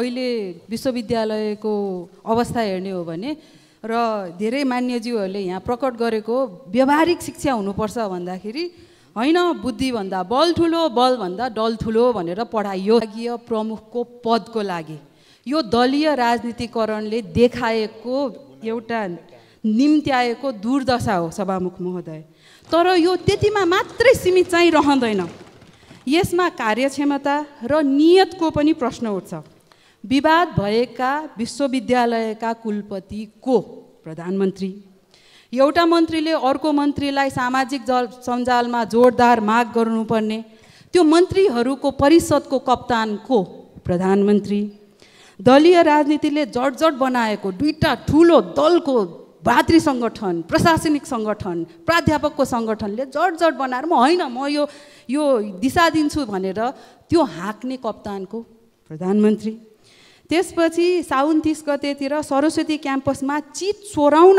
अहिले विश्वविद्यालयको अवस्था हेर्ने हो भने र धेरै मान्यज्यूहरूले यहाँ प्रकट गरेको व्यावहारिक शिक्षा हुनुपर्छ भन्दाखेरि होइन बुद्धिभन्दा बल ठुलो बलभन्दा डल ठुलो भनेर पढाइयो प्रमुखको पदको लागि यो दलीय राजनीतिकरणले देखाएको एउटा निम्त्याएको दुर्दशा हो सभामुख महोदय तर यो त्यतिमा मात्रै सीमित चाहिँ रहँदैन यसमा कार्यक्षमता र नियतको पनि प्रश्न उठ्छ विवाद भएका विश्वविद्यालयका कुलपति को प्रधानमन्त्री एउटा मन्त्रीले अर्को मन्त्रीलाई सामाजिक जल सञ्जालमा जोरदार माग गर्नुपर्ने त्यो मन्त्रीहरूको परिषदको कप्तान को प्रधानमन्त्री दलीय राजनीतिले जटजट बनाएको दुईवटा ठुलो दलको भातृ सङ्गठन प्रशासनिक सङ्गठन प्राध्यापकको सङ्गठनले जटजट बनाएर म होइन म यो यो दिशा दिन्छु भनेर त्यो हाँक्ने कप्तानको प्रधानमन्त्री त्यसपछि साउन तिस गतेतिर सरस्वती क्याम्पसमा चित चोराउन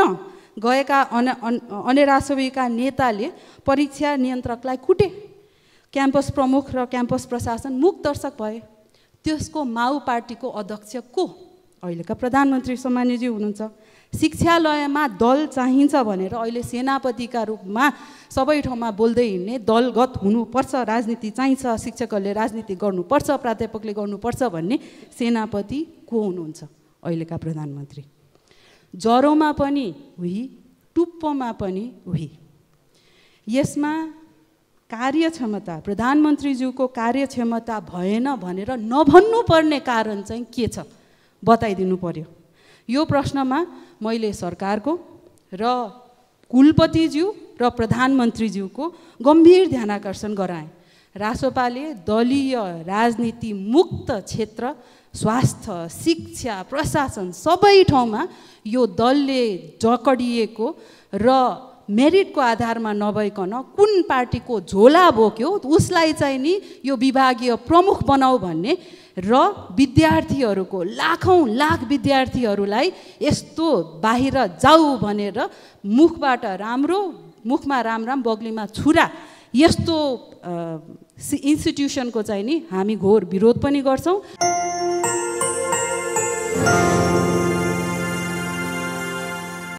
गएका अन अनेरासविका नेताले परीक्षा नियन्त्रकलाई कुटे क्याम्पस प्रमुख र क्याम्पस प्रशासन मुख दर्शक भए त्यसको माओ पार्टीको अध्यक्ष को अहिलेका प्रधानमन्त्री सामान्यजी हुनुहुन्छ शिक्षालयमा दल चाहिन्छ भनेर अहिले सेनापतिका रूपमा सबै ठाउँमा बोल्दै हिँड्ने दलगत हुनुपर्छ राजनीति चाहिन्छ शिक्षकहरूले राजनीति गर्नुपर्छ प्राध्यापकले गर्नुपर्छ भन्ने सेनापति को हुनुहुन्छ अहिलेका प्रधानमन्त्री ज्वरोमा पनि उही टुप्पोमा पनि उही यसमा कार्यक्षमता प्रधानमन्त्रीज्यूको कार्यक्षमता भएन भनेर नभन्नुपर्ने कारण चाहिँ के छ बताइदिनु पर्यो यो प्रश्नमा मैले सरकारको र कुलपतिज्यू र प्रधानमन्त्रीज्यूको गम्भीर ध्यान गराएँ रासोपाले दलीय राजनीति मुक्त क्षेत्र स्वास्थ्य शिक्षा प्रशासन सबै ठाउँमा यो दलले जकडिएको र मेरिटको आधारमा नभइकन कुन पार्टीको झोला बोक्यो उसलाई चाहिँ नि यो विभागीय प्रमुख बनाऊ भन्ने र विद्यार्थीहरूको लाखौँ लाख विद्यार्थीहरूलाई यस्तो बाहिर जाऊ भनेर मुखबाट राम्रो मुखमा राम राम बग्लीमा छुरा यस्तो इन्स्टिट्युसनको चाहिँ नि हामी घोर विरोध पनि गर्छौँ